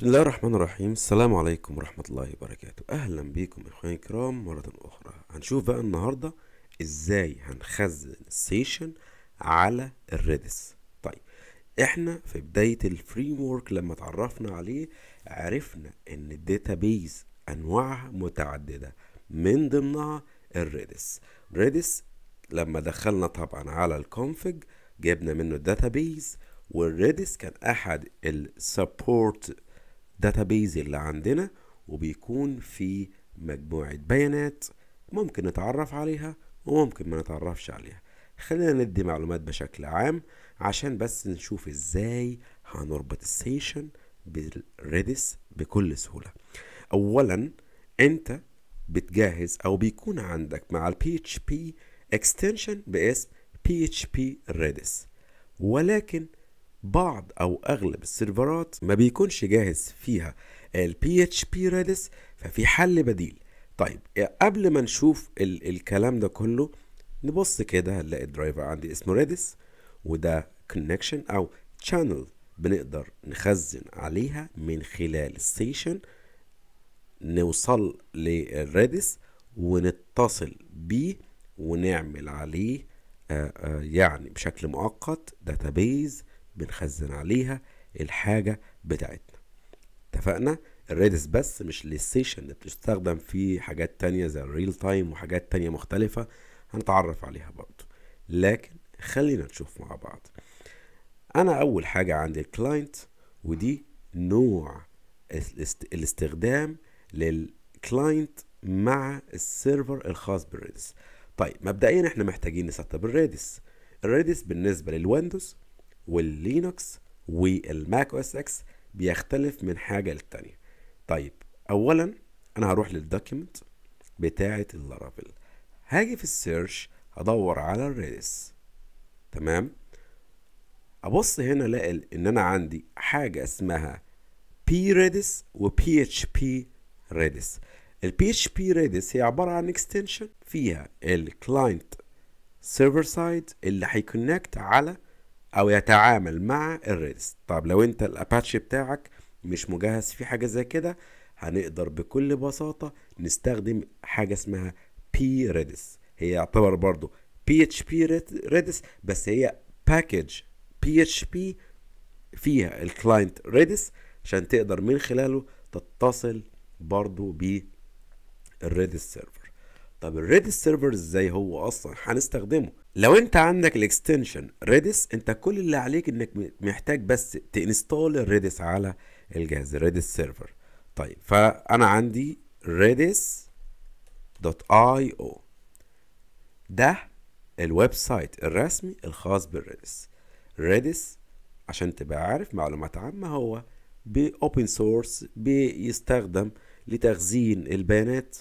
بسم الله الرحمن الرحيم السلام عليكم ورحمة الله وبركاته أهلا بيكم إخواني الكرام مرة أخرى هنشوف بقى النهاردة إزاي هنخزن السيشن على الريدس طيب إحنا في بداية الفريم ورك لما اتعرفنا عليه عرفنا إن الداتابيز أنواعها متعددة من ضمنها الريدس ريدس لما دخلنا طبعا على الكونفج جبنا منه الداتابيز والريدس كان أحد السبورت الداتابيز اللي عندنا وبيكون في مجموعة بيانات ممكن نتعرف عليها وممكن ما نتعرفش عليها خلينا ندي معلومات بشكل عام عشان بس نشوف ازاي هنربط السيشن بالريدس بكل سهولة اولا انت بتجهز او بيكون عندك مع ال PHP extension باسم PHP Redis ولكن بعض او اغلب السيرفرات ما بيكونش جاهز فيها ال PHP Redis ففي حل بديل طيب إيه، قبل ما نشوف ال الكلام ده كله نبص كده هنلاقي الدرايفر عندي اسمه Redis وده كونكشن او channel بنقدر نخزن عليها من خلال السيشن نوصل للريدس ونتصل بيه ونعمل عليه آه، آه، يعني بشكل مؤقت database بنخزن عليها الحاجة بتاعتنا اتفقنا الريدس بس مش للسيشن اللي بتستخدم في حاجات تانية زي الريل تايم وحاجات تانية مختلفة هنتعرف عليها برضو لكن خلينا نشوف مع بعض انا اول حاجة عندي الكلاينت ودي نوع الاستخدام للكلاينت مع السيرفر الخاص بالريدس طيب مبدئيا احنا محتاجين نسطب الريدس الريدس بالنسبة للويندوز واللينكس والماك او اس اكس بيختلف من حاجه للتانيه طيب اولا انا هروح للدوكيمنت بتاعه اللارافيل هاجي في السيرش هدور على الريدس تمام ابص هنا الاقي ان انا عندي حاجه اسمها بي ريدس بي اتش بي ريدس البي اتش بي ريدس هي عباره عن اكستنشن فيها الكلاينت سيرفر سايد اللي هيكونكت على او يتعامل مع الريدس طب لو انت الاباتشي بتاعك مش مجهز فيه حاجه زي كده هنقدر بكل بساطه نستخدم حاجه اسمها بي ريدس هي يعتبر برضو بي اتش بي ريدس بس هي باكج بي اتش بي فيها الكلاينت ريدس عشان تقدر من خلاله تتصل برضو بالريدس سيرفر طب الريدس سيرفر ازاي هو اصلا هنستخدمه لو انت عندك الاكستنشن ريدس انت كل اللي عليك انك محتاج بس تنستال الريدس على الجهاز الريدس سيرفر طيب فانا عندي ريدس دوت اي او ده الويب سايت الرسمي الخاص بالريدس ريدس عشان تبقى عارف معلومات عامة هو بأوبن سورس بيستخدم لتخزين البيانات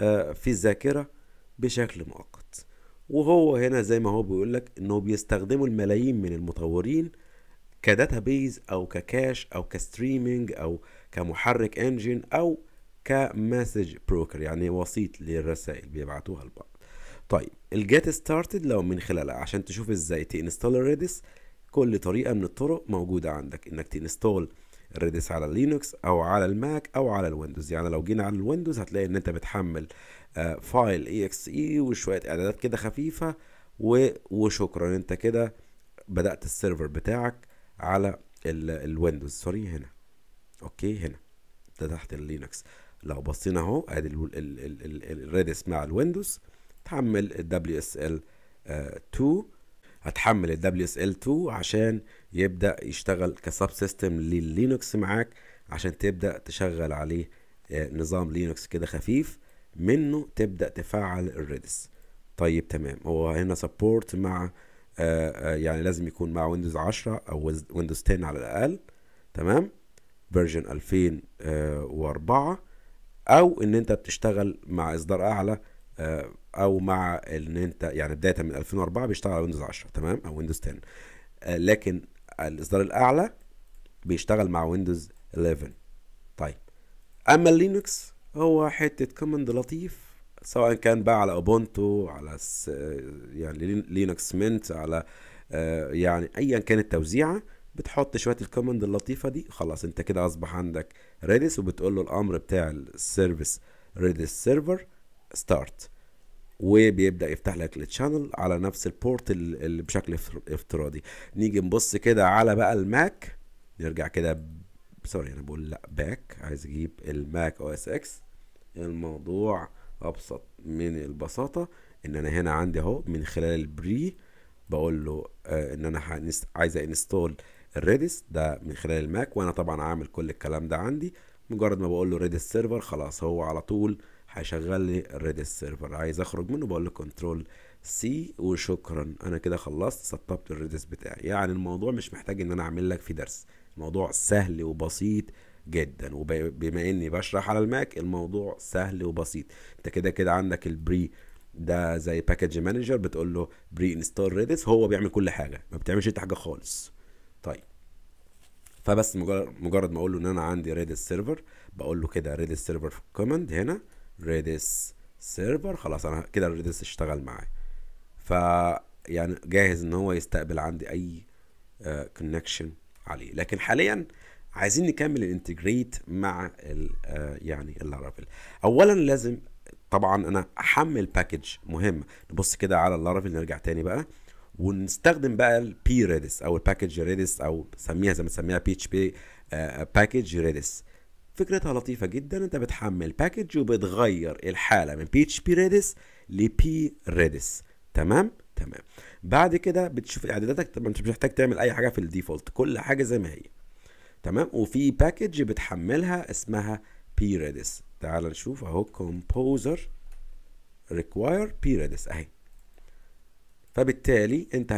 آه، في الذاكرة بشكل مؤقت وهو هنا زي ما هو بيقول لك انه بيستخدموا الملايين من المطورين كداتابيز او ككاش او كستريمينج او كمحرك انجن او كمسج بروكر يعني وسيط للرسائل بيبعتوها لبعض طيب الجيت ستارتد لو من خلالها عشان تشوف ازاي تنستول ريدس كل طريقه من الطرق موجوده عندك انك تنستال الريدس على لينكس او على الماك او على الويندوز يعني لو جينا على الويندوز هتلاقي ان انت بتحمل آه، فايل اي اكس اي وشويه اعدادات كده خفيفه وشكرا انت كده بدات السيرفر بتاعك على الويندوز سوري هنا اوكي هنا ده تحت اللينكس لو بصينا اهو ادي الريدس مع الويندوز تحمل الدبليو اس ال 2 هتحمل ال WSL2 عشان يبدأ يشتغل كسب سيستم للينوكس معاك عشان تبدأ تشغل عليه آه، نظام لينوكس كده خفيف منه تبدأ تفعل الريدس طيب تمام هو هنا سبورت مع آه، آه، يعني لازم يكون مع ويندوز 10 او ويندوز 10 على الاقل تمام فيرجن 2004 او ان انت بتشتغل مع اصدار اعلى آه، او مع ان انت يعني بدايه من 2004 بيشتغل على ويندوز 10 تمام او ويندوز 10 آه، لكن الاصدار الاعلى بيشتغل مع ويندوز 11 طيب اما لينكس هو حته كوماند لطيف سواء كان بقى على اوبونتو على يعني لينكس منت على آه، يعني ايا كانت التوزيعه بتحط شويه الكوماند اللطيفه دي خلاص انت كده اصبح عندك ريدس وبتقول له الامر بتاع السيرفيس ريدس سيرفر ستارت وبيبدا يفتح لك التشانل على نفس البورت اللي بشكل افتراضي نيجي نبص كده على بقى الماك نرجع كده سوري انا بقول لا باك عايز اجيب الماك او اس اكس الموضوع ابسط من البساطه ان انا هنا عندي اهو من خلال البري بقول له آه، ان انا عايز انستول الريدس ده من خلال الماك وانا طبعا عامل كل الكلام ده عندي مجرد ما بقول له ريدس سيرفر خلاص هو على طول هيشغل لي الريدس سيرفر عايز اخرج منه بقول له كنترول سي وشكرا انا كده خلصت سطبت الريدس بتاعي يعني الموضوع مش محتاج ان انا اعمل لك فيه درس الموضوع سهل وبسيط جدا وبما اني بشرح على الماك الموضوع سهل وبسيط انت كده كده عندك البري ده زي باكج مانجر بتقول له بري انستال ريدس هو بيعمل كل حاجه ما بتعملش انت حاجه خالص طيب فبس مجرد مجرد ما اقول له ان انا عندي ريدس سيرفر بقول له كده ريدس سيرفر في الكوماند هنا ريدس سيرفر خلاص انا كده الريدس اشتغل معايا ف يعني جاهز ان هو يستقبل عندي اي كونكشن آه، uh, عليه لكن حاليا عايزين نكمل الانتجريت مع الـ آه، يعني اللارافيل اولا لازم طبعا انا احمل باكج مهم نبص كده على اللارافيل نرجع تاني بقى ونستخدم بقى البي ريدس او الباكج ريدس او سميها زي ما تسميها بي اتش بي باكج ريدس فكرتها لطيفه جدا انت بتحمل باكج وبتغير الحاله من بي اتش بي ريدس لبي ريدس تمام تمام بعد كده بتشوف اعداداتك طبعا مش محتاج تعمل اي حاجه في الديفولت كل حاجه زي ما هي تمام وفي باكج بتحملها اسمها بي ريدس تعال نشوف اهو كومبوزر ريكواير بي ريدس اهي فبالتالي انت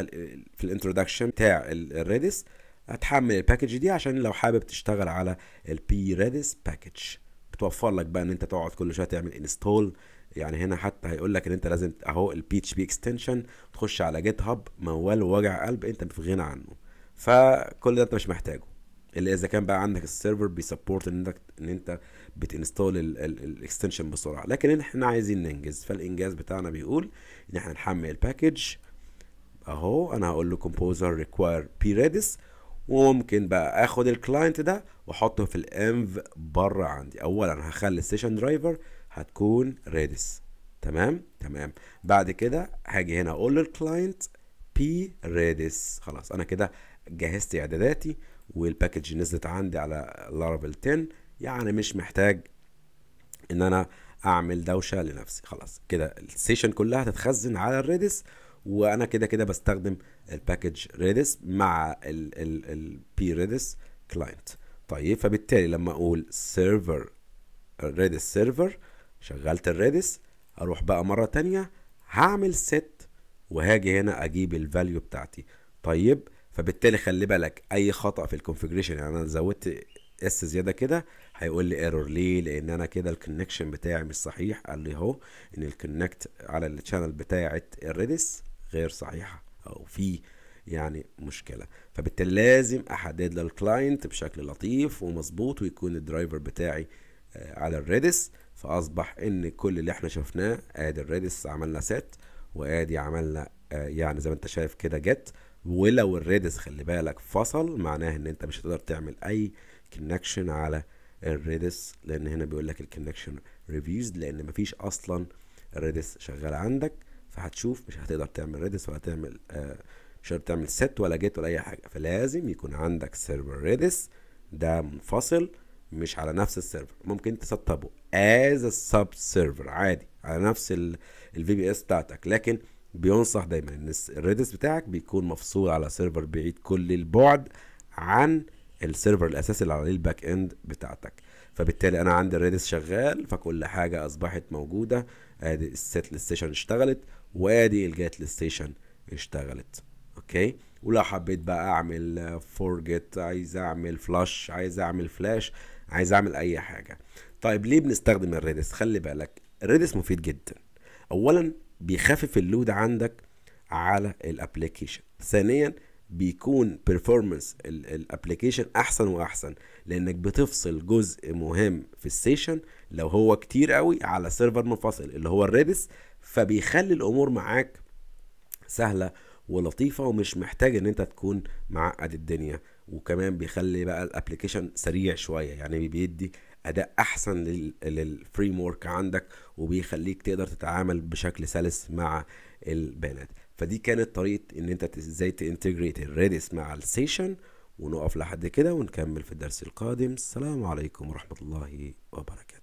في الانترودكشن بتاع الريدس هتحمل الباكج دي عشان لو حابب تشتغل على البي ريدس باكج بتوفر لك بقى ان انت تقعد كل شويه تعمل انستول يعني هنا حتى هيقول لك ان انت لازم اهو البي اتش بي اكستنشن تخش على جيت هاب موال ووجع قلب انت في غنى عنه فكل ده انت مش محتاجه الا اذا كان بقى عندك السيرفر بيسبورت ان انت ان انت بتنستول الاكستنشن بسرعه لكن احنا عايزين ننجز فالانجاز بتاعنا بيقول ان احنا نحمل الباكج اهو انا هقول له كومبوزر ريكوير بي ريدس وممكن بقى اخد الكلاينت ده واحطه في الانف بره عندي اولا هخلي السيشن درايفر هتكون ريدس تمام تمام بعد كده هاجي هنا اقول للكلاينت بي ريدس خلاص انا كده جهزت اعداداتي والباكج نزلت عندي على لارافيل 10 يعني مش محتاج ان انا اعمل دوشه لنفسي خلاص كده السيشن كلها هتتخزن على الريدس وانا كده كده بستخدم الباكج ريدس مع البي ريدس كلاينت طيب فبالتالي لما اقول سيرفر ريدس سيرفر شغلت الريدس اروح بقى مره تانية هعمل ست وهاجي هنا اجيب الفاليو بتاعتي طيب فبالتالي خلي بالك اي خطا في الكونفجريشن يعني انا زودت اس زياده كده هيقول لي ايرور ليه لان انا كده الكونكشن بتاعي مش صحيح قال لي اهو ان الكونكت على الشانل بتاعه الريدس غير صحيحه او في يعني مشكله فبالتالي لازم احدد للكلاينت بشكل لطيف ومظبوط ويكون الدرايفر بتاعي آه، على الريدس فاصبح ان كل اللي احنا شفناه ادي الريدس عملنا سيت وادي عملنا آه، يعني زي ما انت شايف كده جت ولو الريدس خلي بالك فصل معناه ان انت مش هتقدر تعمل اي كونكشن على الريدس لان هنا بيقول لك الكونكشن ريفيوز لان مفيش اصلا الريدس شغال عندك فهتشوف مش هتقدر تعمل ريدس ولا تعمل آه، مش هتقدر تعمل ست ولا جيت ولا اي حاجه فلازم يكون عندك سيرفر ريدس ده منفصل مش على نفس السيرفر ممكن تسطبه از سب سيرفر عادي على نفس الفي بي اس بتاعتك لكن بينصح دايما ان الريدس بتاعك بيكون مفصول على سيرفر بعيد كل البعد عن السيرفر الاساسي اللي عليه الباك اند بتاعتك فبالتالي انا عندي الريدس شغال فكل حاجه اصبحت موجوده ادي السيت ستيشن اشتغلت وادي الجيت ستيشن اشتغلت اوكي ولو حبيت بقى اعمل فورجيت عايز اعمل فلاش عايز اعمل فلاش عايز اعمل اي حاجه طيب ليه بنستخدم الريدس خلي بالك الريدس مفيد جدا اولا بيخفف اللود عندك على الابلكيشن ثانيا بيكون بيرفورمانس الابلكيشن احسن واحسن لانك بتفصل جزء مهم في السيشن لو هو كتير قوي على سيرفر منفصل اللي هو الريدس فبيخلي الامور معاك سهله ولطيفه ومش محتاج ان انت تكون معقد الدنيا وكمان بيخلي بقى الابلكيشن سريع شويه يعني بيدي اداء احسن للفريم ورك عندك وبيخليك تقدر تتعامل بشكل سلس مع البيانات فدي كانت طريقه ان انت ازاي تانتجريت الريدس مع السيشن ونقف لحد كده ونكمل في الدرس القادم السلام عليكم ورحمه الله وبركاته